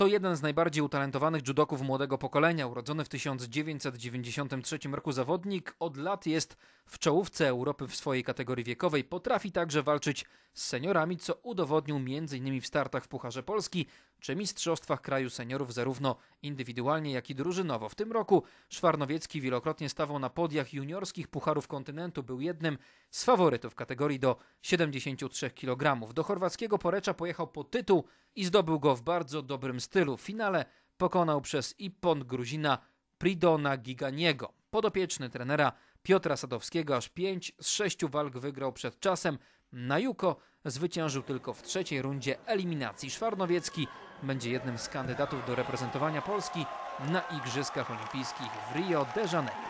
To jeden z najbardziej utalentowanych judoków młodego pokolenia, urodzony w 1993 roku zawodnik, od lat jest w czołówce Europy w swojej kategorii wiekowej, potrafi także walczyć z seniorami, co udowodnił m.in. w startach w Pucharze Polski czy Mistrzostwach Kraju Seniorów zarówno indywidualnie, jak i drużynowo. W tym roku Szwarnowiecki wielokrotnie stawał na podiach juniorskich Pucharów Kontynentu, był jednym z faworytów kategorii do 73 kg. Do chorwackiego Porecza pojechał po tytuł i zdobył go w bardzo dobrym stanie stylu. W finale pokonał przez Ippon Gruzina Pridona Giganiego. Podopieczny trenera Piotra Sadowskiego aż 5 z 6 walk wygrał przed czasem. Na Juko zwyciężył tylko w trzeciej rundzie eliminacji. Szwarnowiecki będzie jednym z kandydatów do reprezentowania Polski na Igrzyskach Olimpijskich w Rio de Janeiro.